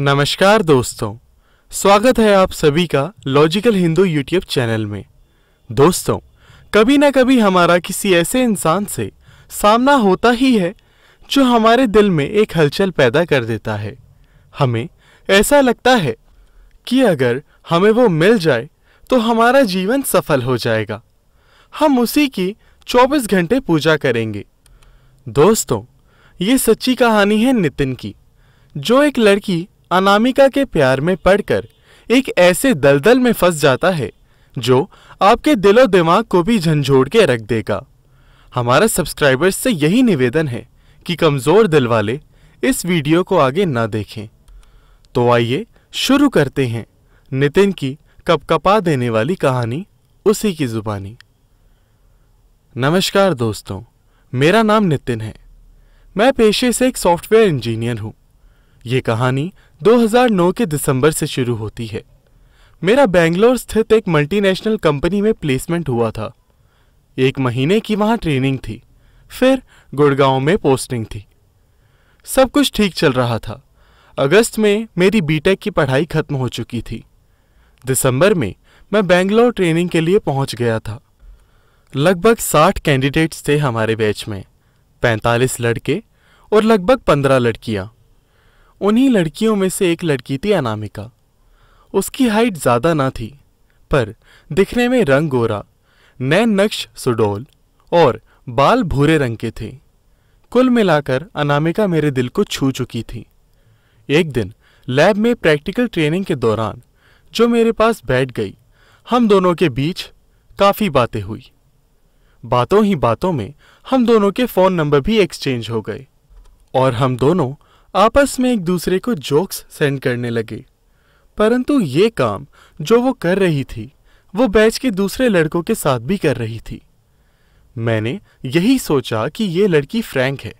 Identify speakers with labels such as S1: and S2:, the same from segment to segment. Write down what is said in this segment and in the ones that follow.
S1: नमस्कार दोस्तों स्वागत है आप सभी का लॉजिकल हिंदू यूट्यूब चैनल में दोस्तों कभी ना कभी हमारा किसी ऐसे इंसान से सामना होता ही है जो हमारे दिल में एक हलचल पैदा कर देता है हमें ऐसा लगता है कि अगर हमें वो मिल जाए तो हमारा जीवन सफल हो जाएगा हम उसी की 24 घंटे पूजा करेंगे दोस्तों ये सच्ची कहानी है नितिन की जो एक लड़की अनामिका के प्यार में पड़कर एक ऐसे दलदल में फंस जाता है जो आपके दिलो दिमाग को भी झंझोड़ के रख देगा हमारा सब्सक्राइबर्स से यही निवेदन है कि कमज़ोर दिल वाले इस वीडियो को आगे ना देखें तो आइए शुरू करते हैं नितिन की कपकपा देने वाली कहानी उसी की जुबानी नमस्कार दोस्तों मेरा नाम नितिन है मैं पेशे से एक सॉफ्टवेयर इंजीनियर हूं ये कहानी 2009 के दिसंबर से शुरू होती है मेरा बेंगलोर स्थित एक मल्टीनेशनल कंपनी में प्लेसमेंट हुआ था एक महीने की वहां ट्रेनिंग थी फिर गुड़गांव में पोस्टिंग थी सब कुछ ठीक चल रहा था अगस्त में मेरी बीटेक की पढ़ाई खत्म हो चुकी थी दिसंबर में मैं बेंगलोर ट्रेनिंग के लिए पहुंच गया था लगभग साठ कैंडिडेट्स थे हमारे बैच में पैंतालीस लड़के और लगभग पंद्रह लड़कियां उन्हीं लड़कियों में से एक लड़की थी अनामिका उसकी हाइट ज़्यादा ना थी पर दिखने में रंग गोरा नैन नक्श सुडोल और बाल भूरे रंग के थे कुल मिलाकर अनामिका मेरे दिल को छू चुकी थी एक दिन लैब में प्रैक्टिकल ट्रेनिंग के दौरान जो मेरे पास बैठ गई हम दोनों के बीच काफ़ी बातें हुई बातों ही बातों में हम दोनों के फ़ोन नंबर भी एक्सचेंज हो गए और हम दोनों आपस में एक दूसरे को जोक्स सेंड करने लगे परंतु ये काम जो वो कर रही थी वो बैच के दूसरे लड़कों के साथ भी कर रही थी मैंने यही सोचा कि ये लड़की फ्रैंक है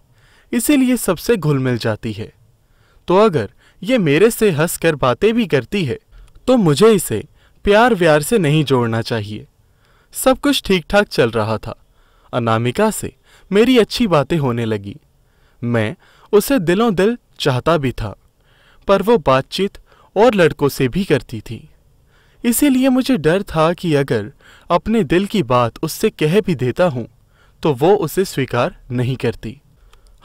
S1: इसीलिए सबसे घुल मिल जाती है तो अगर ये मेरे से हंस कर बातें भी करती है तो मुझे इसे प्यार व्यार से नहीं जोड़ना चाहिए सब कुछ ठीक ठाक चल रहा था अनामिका से मेरी अच्छी बातें होने लगी मैं उसे दिलों दिल चाहता भी था पर वो बातचीत और लड़कों से भी करती थी इसीलिए मुझे डर था कि अगर अपने दिल की बात उससे कह भी देता हूँ तो वो उसे स्वीकार नहीं करती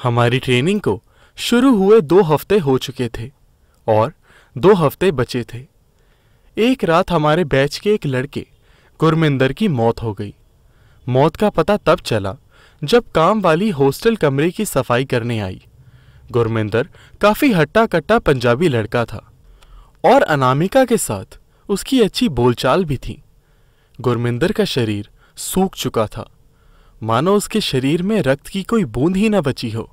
S1: हमारी ट्रेनिंग को शुरू हुए दो हफ्ते हो चुके थे और दो हफ्ते बचे थे एक रात हमारे बैच के एक लड़के गुरमिंदर की मौत हो गई मौत का पता तब चला जब काम वाली हॉस्टल कमरे की सफाई करने आई गुरमिंदर काफ़ी हट्टा कट्टा पंजाबी लड़का था और अनामिका के साथ उसकी अच्छी बोलचाल भी थी गुरमिंदर का शरीर सूख चुका था मानो उसके शरीर में रक्त की कोई बूंद ही न बची हो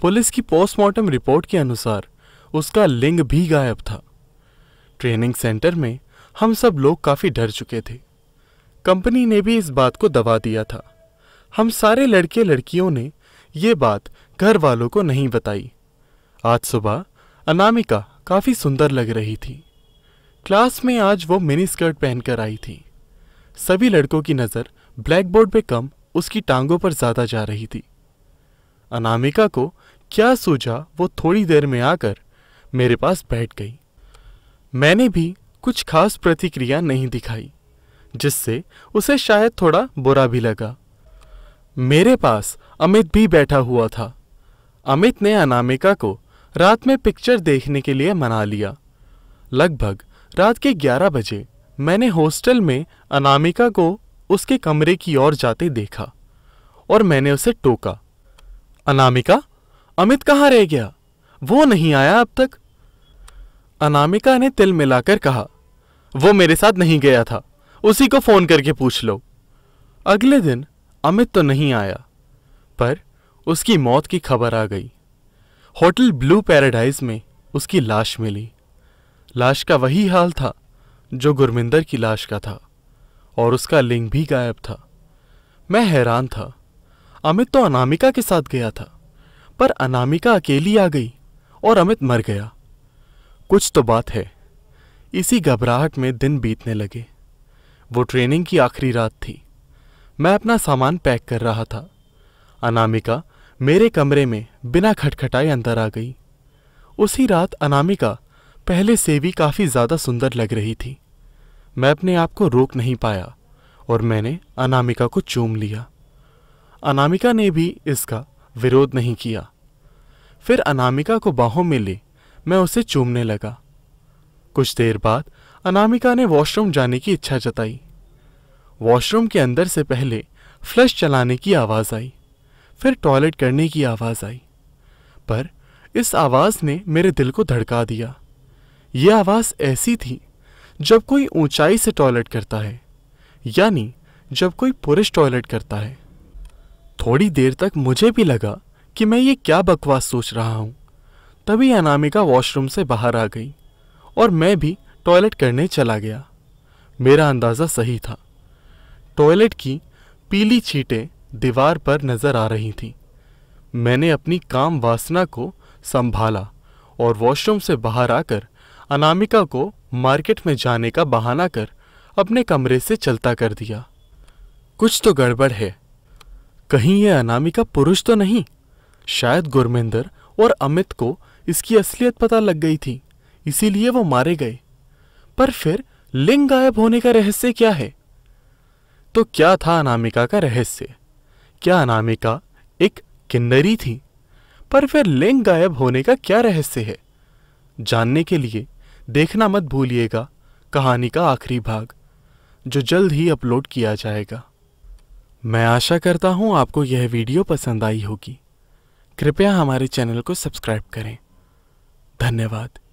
S1: पुलिस की पोस्टमार्टम रिपोर्ट के अनुसार उसका लिंग भी गायब था ट्रेनिंग सेंटर में हम सब लोग काफ़ी डर चुके थे कंपनी ने भी इस बात को दबा दिया था हम सारे लड़के लड़कियों ने ये बात घर वालों को नहीं बताई आज सुबह अनामिका काफ़ी सुंदर लग रही थी क्लास में आज वो मिनी स्कर्ट पहनकर आई थी सभी लड़कों की नज़र ब्लैक बोर्ड पे कम उसकी टांगों पर ज़्यादा जा रही थी अनामिका को क्या सूझा वो थोड़ी देर में आकर मेरे पास बैठ गई मैंने भी कुछ खास प्रतिक्रिया नहीं दिखाई जिससे उसे शायद थोड़ा बुरा भी लगा मेरे पास अमित भी बैठा हुआ था अमित ने अनामिका को रात में पिक्चर देखने के लिए मना लिया लगभग रात के 11 बजे मैंने हॉस्टल में अनामिका को उसके कमरे की ओर जाते देखा और मैंने उसे टोका अनामिका अमित कहाँ रह गया वो नहीं आया अब तक अनामिका ने तिल मिलाकर कहा वो मेरे साथ नहीं गया था उसी को फोन करके पूछ लो अगले दिन अमित तो नहीं आया पर उसकी मौत की खबर आ गई होटल ब्लू पैराडाइज में उसकी लाश मिली लाश का वही हाल था जो गुरमिंदर की लाश का था और उसका लिंग भी गायब था मैं हैरान था अमित तो अनामिका के साथ गया था पर अनामिका अकेली आ गई और अमित मर गया कुछ तो बात है इसी घबराहट में दिन बीतने लगे वो ट्रेनिंग की आखिरी रात थी मैं अपना सामान पैक कर रहा था अनामिका मेरे कमरे में बिना खटखटाए अंदर आ गई उसी रात अनामिका पहले से भी काफ़ी ज़्यादा सुंदर लग रही थी मैं अपने आप को रोक नहीं पाया और मैंने अनामिका को चूम लिया अनामिका ने भी इसका विरोध नहीं किया फिर अनामिका को बाहों में ले मैं उसे चूमने लगा कुछ देर बाद अनामिका ने वॉशरूम जाने की इच्छा जताई वॉशरूम के अंदर से पहले फ्लश चलाने की आवाज़ आई फिर टॉयलेट करने की आवाज़ आई पर इस आवाज़ ने मेरे दिल को धड़का दिया ये आवाज़ ऐसी थी जब कोई ऊंचाई से टॉयलेट करता है यानी जब कोई पुरुष टॉयलेट करता है थोड़ी देर तक मुझे भी लगा कि मैं ये क्या बकवास सोच रहा हूँ तभी अनामिका वॉशरूम से बाहर आ गई और मैं भी टॉयलेट करने चला गया मेरा अंदाज़ा सही था टॉयलेट की पीली छीटें दीवार पर नजर आ रही थी मैंने अपनी काम वासना को संभाला और वॉशरूम से बाहर आकर अनामिका को मार्केट में जाने का बहाना कर अपने कमरे से चलता कर दिया कुछ तो गड़बड़ है कहीं यह अनामिका पुरुष तो नहीं शायद गुरमिंदर और अमित को इसकी असलियत पता लग गई थी इसीलिए वो मारे गए पर फिर लिंग गायब होने का रहस्य क्या है तो क्या था अनामिका का रहस्य क्या अनामिका एक किन्नरी थी पर फिर लिंग गायब होने का क्या रहस्य है जानने के लिए देखना मत भूलिएगा कहानी का आखिरी भाग जो जल्द ही अपलोड किया जाएगा मैं आशा करता हूं आपको यह वीडियो पसंद आई होगी कृपया हमारे चैनल को सब्सक्राइब करें धन्यवाद